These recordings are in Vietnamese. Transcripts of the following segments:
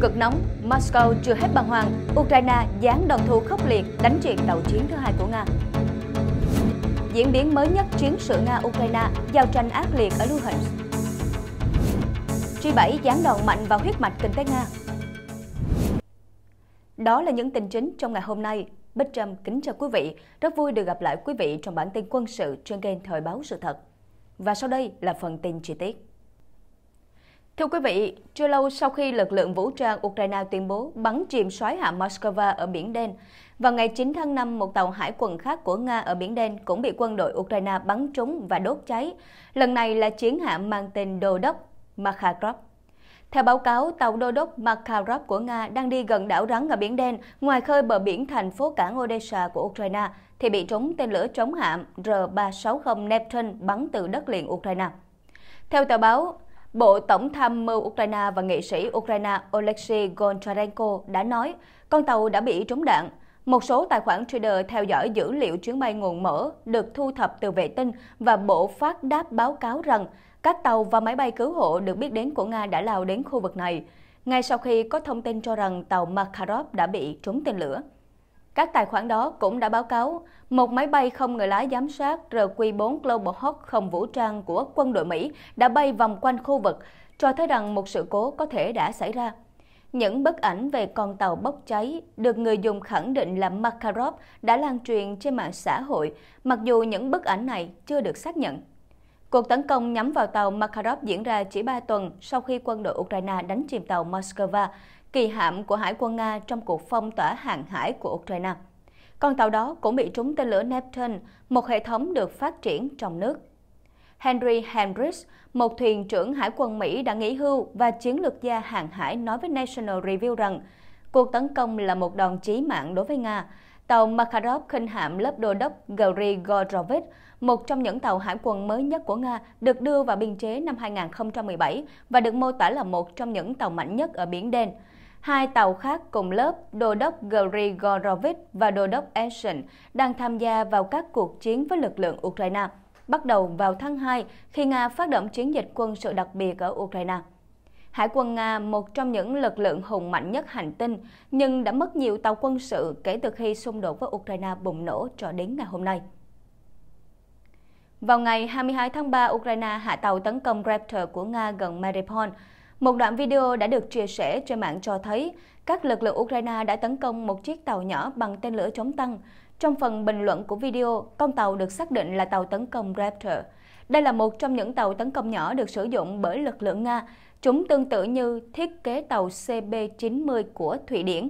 cực nóng, Moscow chưa hết bàng hoàng, Ukraine giáng đòn thù khốc liệt đánh triệt tàu chiến thứ hai của Nga. Diễn biến mới nhất chiến sự Nga-Ukraine, giao tranh ác liệt ở Luhansk. G7 giáng đòn mạnh vào huyết mạch kinh tế Nga. Đó là những tin chính trong ngày hôm nay. Bích Trâm kính chào quý vị. Rất vui được gặp lại quý vị trong bản tin quân sự trên kênh Thời báo sự thật. Và sau đây là phần tin chi tiết. Thưa quý vị, chưa lâu sau khi lực lượng vũ trang Ukraine tuyên bố bắn chìm soái hạm Moscow ở Biển Đen, vào ngày 9 tháng 5, một tàu hải quân khác của Nga ở Biển Đen cũng bị quân đội Ukraine bắn trúng và đốt cháy. Lần này là chiến hạm mang tên Đô đốc Makarov Theo báo cáo, tàu đô đốc Makarov của Nga đang đi gần đảo rắn ở Biển Đen, ngoài khơi bờ biển thành phố cảng Odessa của Ukraine, thì bị trúng tên lửa chống hạm R-360 Neptune bắn từ đất liền Ukraine. Theo tờ báo, Bộ Tổng tham mưu Ukraine và nghị sĩ Ukraine Oleksiy Goncharenko đã nói con tàu đã bị trúng đạn. Một số tài khoản Twitter theo dõi dữ liệu chuyến bay nguồn mở được thu thập từ vệ tinh và bộ phát đáp báo cáo rằng các tàu và máy bay cứu hộ được biết đến của Nga đã lao đến khu vực này, ngay sau khi có thông tin cho rằng tàu Makarov đã bị trúng tên lửa. Các tài khoản đó cũng đã báo cáo một máy bay không người lái giám sát RQ-4 Global Hawk không vũ trang của quân đội Mỹ đã bay vòng quanh khu vực, cho thấy rằng một sự cố có thể đã xảy ra. Những bức ảnh về con tàu bốc cháy được người dùng khẳng định là Makarov đã lan truyền trên mạng xã hội, mặc dù những bức ảnh này chưa được xác nhận. Cuộc tấn công nhắm vào tàu Makarov diễn ra chỉ 3 tuần sau khi quân đội Ukraine đánh chìm tàu Moscow, kỳ hạm của Hải quân Nga trong cuộc phong tỏa hàng hải của Ukraine. Con tàu đó cũng bị trúng tên lửa Neptune, một hệ thống được phát triển trong nước. Henry Hendricks, một thuyền trưởng Hải quân Mỹ đã nghỉ hưu và chiến lược gia hàng hải nói với National Review rằng cuộc tấn công là một đòn chí mạng đối với Nga, Tàu Makarov khinh hạm lớp đô đốc Grigorovic, một trong những tàu hải quân mới nhất của Nga, được đưa vào biên chế năm 2017 và được mô tả là một trong những tàu mạnh nhất ở Biển Đen. Hai tàu khác cùng lớp, đô đốc Grigorovic và đô đốc Eshin, đang tham gia vào các cuộc chiến với lực lượng Ukraine, bắt đầu vào tháng 2 khi Nga phát động chiến dịch quân sự đặc biệt ở Ukraine. Hải quân Nga, một trong những lực lượng hùng mạnh nhất hành tinh, nhưng đã mất nhiều tàu quân sự kể từ khi xung đột với Ukraine bùng nổ cho đến ngày hôm nay. Vào ngày 22 tháng 3, Ukraine hạ tàu tấn công Raptor của Nga gần Mariupol. Một đoạn video đã được chia sẻ trên mạng cho thấy các lực lượng Ukraine đã tấn công một chiếc tàu nhỏ bằng tên lửa chống tăng. Trong phần bình luận của video, con tàu được xác định là tàu tấn công Raptor. Đây là một trong những tàu tấn công nhỏ được sử dụng bởi lực lượng Nga. Chúng tương tự như thiết kế tàu CB-90 của Thụy Điển.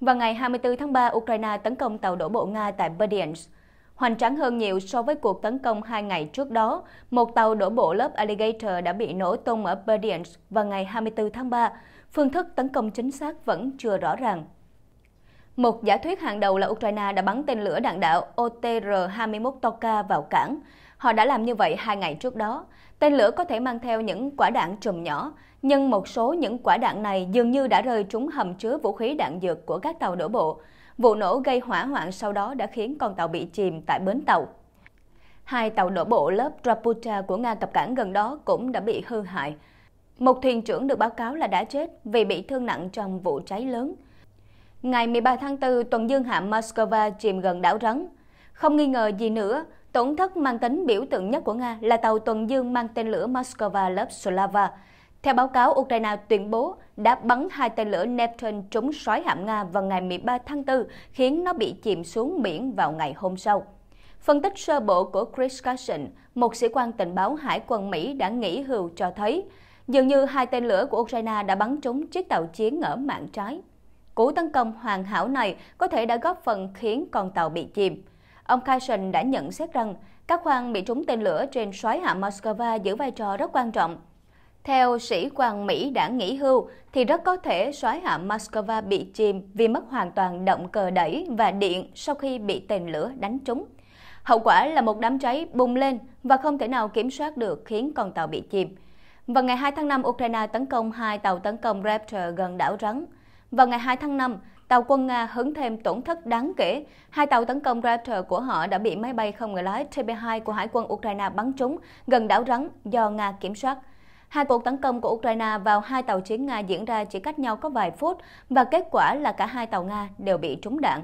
Vào ngày 24 tháng 3, Ukraine tấn công tàu đổ bộ Nga tại Berdyansk. Hoành tráng hơn nhiều so với cuộc tấn công hai ngày trước đó, một tàu đổ bộ lớp Alligator đã bị nổ tung ở Berdyansk vào ngày 24 tháng 3. Phương thức tấn công chính xác vẫn chưa rõ ràng. Một giả thuyết hàng đầu là Ukraine đã bắn tên lửa đạn đạo OTR-21 Toka vào cảng. Họ đã làm như vậy hai ngày trước đó. Tên lửa có thể mang theo những quả đạn trùm nhỏ, nhưng một số những quả đạn này dường như đã rơi trúng hầm chứa vũ khí đạn dược của các tàu đổ bộ. Vụ nổ gây hỏa hoạn sau đó đã khiến con tàu bị chìm tại bến tàu. Hai tàu đổ bộ lớp Raputa của Nga cập cảng gần đó cũng đã bị hư hại. Một thuyền trưởng được báo cáo là đã chết vì bị thương nặng trong vụ cháy lớn. Ngày 13 tháng 4, tuần dương hạm Moscow chìm gần đảo Rắn. Không nghi ngờ gì nữa, Tổn thất mang tính biểu tượng nhất của Nga là tàu tuần dương mang tên lửa Moscow lớp Slava. Theo báo cáo, Ukraine tuyên bố đã bắn hai tên lửa Neptune trúng sói hạm Nga vào ngày 13 tháng 4, khiến nó bị chìm xuống biển vào ngày hôm sau. Phân tích sơ bộ của Chris Carson, một sĩ quan tình báo hải quân Mỹ đã nghỉ hưu cho thấy, dường như hai tên lửa của Ukraine đã bắn trúng chiếc tàu chiến ở mạng trái. Cú tấn công hoàn hảo này có thể đã góp phần khiến con tàu bị chìm ông Kaisen đã nhận xét rằng các khoang bị trúng tên lửa trên xoáy hạ Moscow giữ vai trò rất quan trọng. Theo sĩ quan Mỹ đã nghỉ hưu, thì rất có thể xoáy hạ Moscow bị chìm vì mất hoàn toàn động cơ đẩy và điện sau khi bị tên lửa đánh trúng. Hậu quả là một đám cháy bùng lên và không thể nào kiểm soát được khiến con tàu bị chìm. Vào ngày 2 tháng 5, Ukraine tấn công hai tàu tấn công Raptor gần đảo Rắn. Vào ngày 2 tháng 5, tàu quân Nga hứng thêm tổn thất đáng kể. Hai tàu tấn công Raptor của họ đã bị máy bay không người lái TB2 của Hải quân Ukraine bắn trúng gần đảo Rắn do Nga kiểm soát. Hai cuộc tấn công của Ukraine vào hai tàu chiến Nga diễn ra chỉ cách nhau có vài phút và kết quả là cả hai tàu Nga đều bị trúng đạn.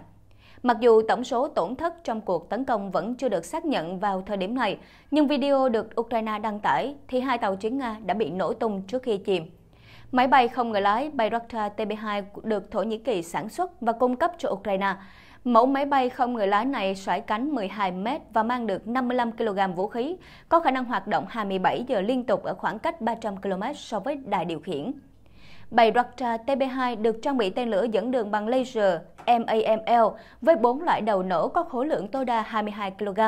Mặc dù tổng số tổn thất trong cuộc tấn công vẫn chưa được xác nhận vào thời điểm này, nhưng video được Ukraine đăng tải thì hai tàu chiến Nga đã bị nổ tung trước khi chìm. Máy bay không người lái Bayraktar TB2 được Thổ Nhĩ Kỳ sản xuất và cung cấp cho Ukraine. Mẫu máy bay không người lái này xoải cánh 12 m và mang được 55 kg vũ khí, có khả năng hoạt động 27 giờ liên tục ở khoảng cách 300 km so với đài điều khiển. Bayraktar TB2 được trang bị tên lửa dẫn đường bằng laser MAML với 4 loại đầu nổ có khối lượng tối đa 22 kg,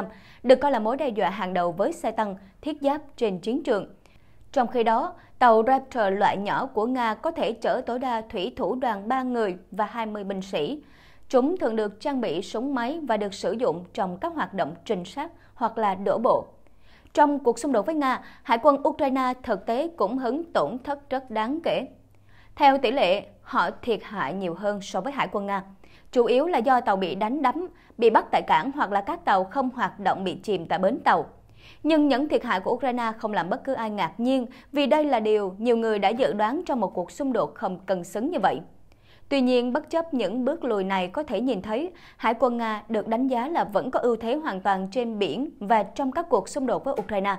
được coi là mối đe dọa hàng đầu với xe tăng, thiết giáp trên chiến trường. Trong khi đó, tàu Raptor loại nhỏ của Nga có thể chở tối đa thủy thủ đoàn 3 người và 20 binh sĩ. Chúng thường được trang bị súng máy và được sử dụng trong các hoạt động trinh sát hoặc là đổ bộ. Trong cuộc xung đột với Nga, Hải quân Ukraine thực tế cũng hứng tổn thất rất đáng kể. Theo tỷ lệ, họ thiệt hại nhiều hơn so với Hải quân Nga, chủ yếu là do tàu bị đánh đắm, bị bắt tại cảng hoặc là các tàu không hoạt động bị chìm tại bến tàu. Nhưng những thiệt hại của Ukraine không làm bất cứ ai ngạc nhiên vì đây là điều nhiều người đã dự đoán trong một cuộc xung đột không cần xứng như vậy. Tuy nhiên, bất chấp những bước lùi này có thể nhìn thấy, Hải quân Nga được đánh giá là vẫn có ưu thế hoàn toàn trên biển và trong các cuộc xung đột với Ukraine.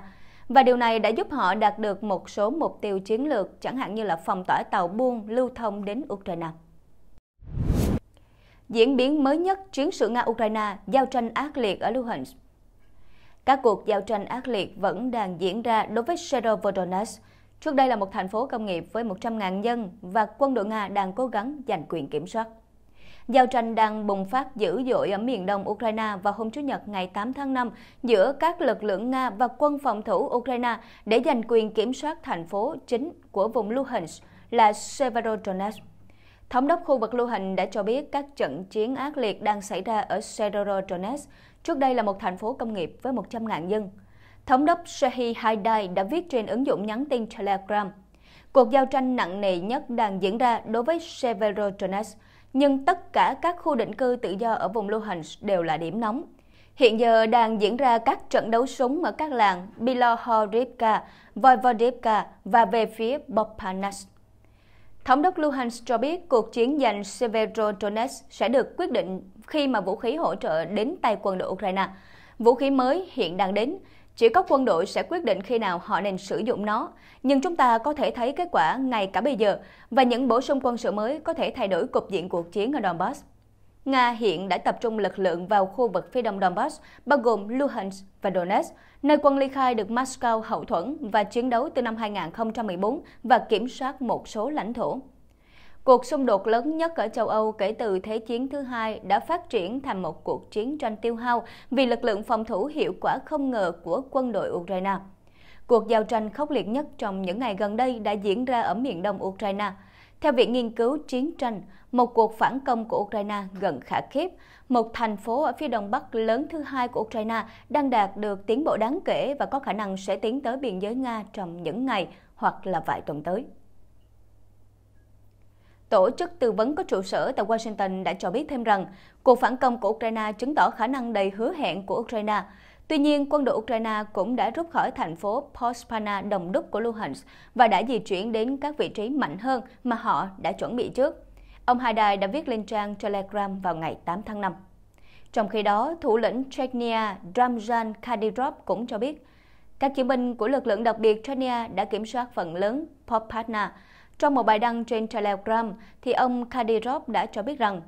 Và điều này đã giúp họ đạt được một số mục tiêu chiến lược, chẳng hạn như là phòng tỏa tàu buôn lưu thông đến Ukraine. Diễn biến mới nhất chiến sự Nga-Ukraine, giao tranh ác liệt ở Luhansk các cuộc giao tranh ác liệt vẫn đang diễn ra đối với Severodonetsk. Trước đây là một thành phố công nghiệp với 100.000 dân và quân đội Nga đang cố gắng giành quyền kiểm soát. Giao tranh đang bùng phát dữ dội ở miền đông Ukraine vào hôm Chủ nhật ngày 8 tháng 5 giữa các lực lượng Nga và quân phòng thủ Ukraine để giành quyền kiểm soát thành phố chính của vùng Luhansk là Severodonetsk. Thống đốc khu vực lưu hành đã cho biết các trận chiến ác liệt đang xảy ra ở Severodonetsk, trước đây là một thành phố công nghiệp với 100.000 dân. Thống đốc Shehi Haidai đã viết trên ứng dụng nhắn tin Telegram. Cuộc giao tranh nặng nề nhất đang diễn ra đối với Severodonetsk, nhưng tất cả các khu định cư tự do ở vùng Luhansk đều là điểm nóng. Hiện giờ đang diễn ra các trận đấu súng ở các làng Bilohorivka, Vojvodivka và về phía Bopanas. Thống đốc Luhansk cho biết cuộc chiến giành Severodonetsk sẽ được quyết định khi mà vũ khí hỗ trợ đến tay quân đội Ukraine. Vũ khí mới hiện đang đến, chỉ có quân đội sẽ quyết định khi nào họ nên sử dụng nó. Nhưng chúng ta có thể thấy kết quả ngay cả bây giờ, và những bổ sung quân sự mới có thể thay đổi cục diện cuộc chiến ở Donbass. Nga hiện đã tập trung lực lượng vào khu vực phía đông Donbass, bao gồm Luhansk và Donetsk, nơi quân ly khai được Moscow hậu thuẫn và chiến đấu từ năm 2014 và kiểm soát một số lãnh thổ. Cuộc xung đột lớn nhất ở châu Âu kể từ Thế chiến thứ hai đã phát triển thành một cuộc chiến tranh tiêu hao vì lực lượng phòng thủ hiệu quả không ngờ của quân đội Ukraine. Cuộc giao tranh khốc liệt nhất trong những ngày gần đây đã diễn ra ở miền đông Ukraine – theo Viện Nghiên cứu Chiến tranh, một cuộc phản công của Ukraine gần khả khiếp, một thành phố ở phía đông bắc lớn thứ hai của Ukraine đang đạt được tiến bộ đáng kể và có khả năng sẽ tiến tới biên giới Nga trong những ngày hoặc là vài tuần tới. Tổ chức tư vấn có trụ sở tại Washington đã cho biết thêm rằng cuộc phản công của Ukraine chứng tỏ khả năng đầy hứa hẹn của Ukraine. Tuy nhiên, quân đội Ukraine cũng đã rút khỏi thành phố Pospana đồng đúc của Luhansk và đã di chuyển đến các vị trí mạnh hơn mà họ đã chuẩn bị trước. Ông Haidai đã viết lên trang Telegram vào ngày 8 tháng 5. Trong khi đó, thủ lĩnh Chechnya Ramzan Kadyrov cũng cho biết, các chiến binh của lực lượng đặc biệt Chechnya đã kiểm soát phần lớn Popatna. Trong một bài đăng trên Telegram, thì ông Kadyrov đã cho biết rằng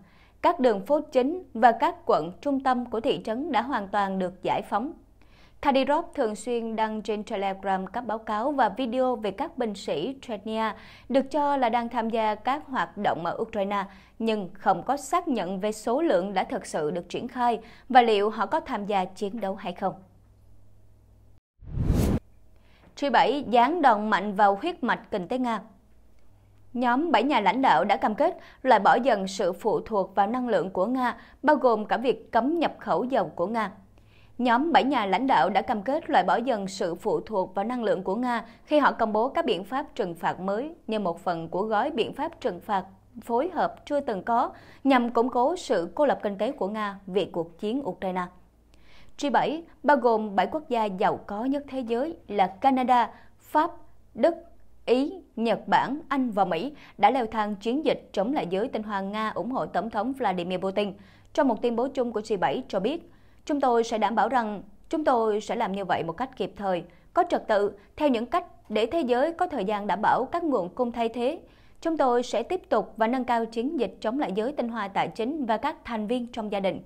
các đường phố chính và các quận trung tâm của thị trấn đã hoàn toàn được giải phóng. Kadyrov thường xuyên đăng trên Telegram các báo cáo và video về các binh sĩ Chechnya được cho là đang tham gia các hoạt động ở Ukraine, nhưng không có xác nhận về số lượng đã thực sự được triển khai và liệu họ có tham gia chiến đấu hay không. Truy 7. Gián đòn mạnh vào huyết mạch kinh tế Nga Nhóm 7 nhà lãnh đạo đã cam kết loại bỏ dần sự phụ thuộc vào năng lượng của Nga, bao gồm cả việc cấm nhập khẩu dầu của Nga. Nhóm 7 nhà lãnh đạo đã cam kết loại bỏ dần sự phụ thuộc vào năng lượng của Nga khi họ công bố các biện pháp trừng phạt mới như một phần của gói biện pháp trừng phạt phối hợp chưa từng có nhằm củng cố sự cô lập kinh tế của Nga vì cuộc chiến Ukraine. G7 bao gồm 7 quốc gia giàu có nhất thế giới là Canada, Pháp, Đức, Ý, Nhật Bản, Anh và Mỹ đã leo thang chiến dịch chống lại giới tinh hoa Nga ủng hộ Tổng thống Vladimir Putin. Trong một tuyên bố chung của G7 cho biết, chúng tôi sẽ đảm bảo rằng chúng tôi sẽ làm như vậy một cách kịp thời, có trật tự, theo những cách để thế giới có thời gian đảm bảo các nguồn cung thay thế. Chúng tôi sẽ tiếp tục và nâng cao chiến dịch chống lại giới tinh hoa tài chính và các thành viên trong gia đình.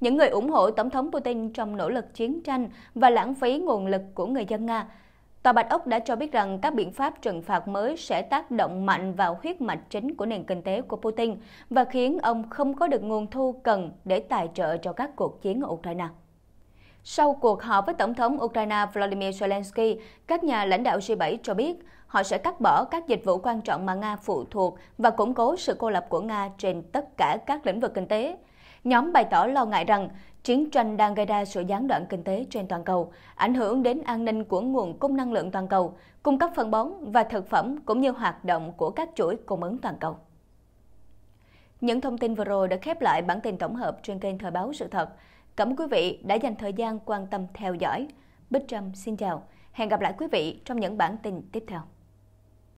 Những người ủng hộ Tổng thống Putin trong nỗ lực chiến tranh và lãng phí nguồn lực của người dân Nga Tòa Bạch Ốc đã cho biết rằng các biện pháp trừng phạt mới sẽ tác động mạnh vào huyết mạch chính của nền kinh tế của Putin và khiến ông không có được nguồn thu cần để tài trợ cho các cuộc chiến ở Ukraine. Sau cuộc họp với Tổng thống Ukraine Vladimir Zelensky, các nhà lãnh đạo G7 cho biết họ sẽ cắt bỏ các dịch vụ quan trọng mà Nga phụ thuộc và củng cố sự cô lập của Nga trên tất cả các lĩnh vực kinh tế. Nhóm bày tỏ lo ngại rằng Chiến tranh đang gây ra sự gián đoạn kinh tế trên toàn cầu, ảnh hưởng đến an ninh của nguồn cung năng lượng toàn cầu, cung cấp phân bón và thực phẩm cũng như hoạt động của các chuỗi cung ứng toàn cầu. Những thông tin vừa rồi đã khép lại bản tin tổng hợp trên kênh Thời báo sự thật. Cảm ơn quý vị đã dành thời gian quan tâm theo dõi. Bích Trâm xin chào. Hẹn gặp lại quý vị trong những bản tin tiếp theo.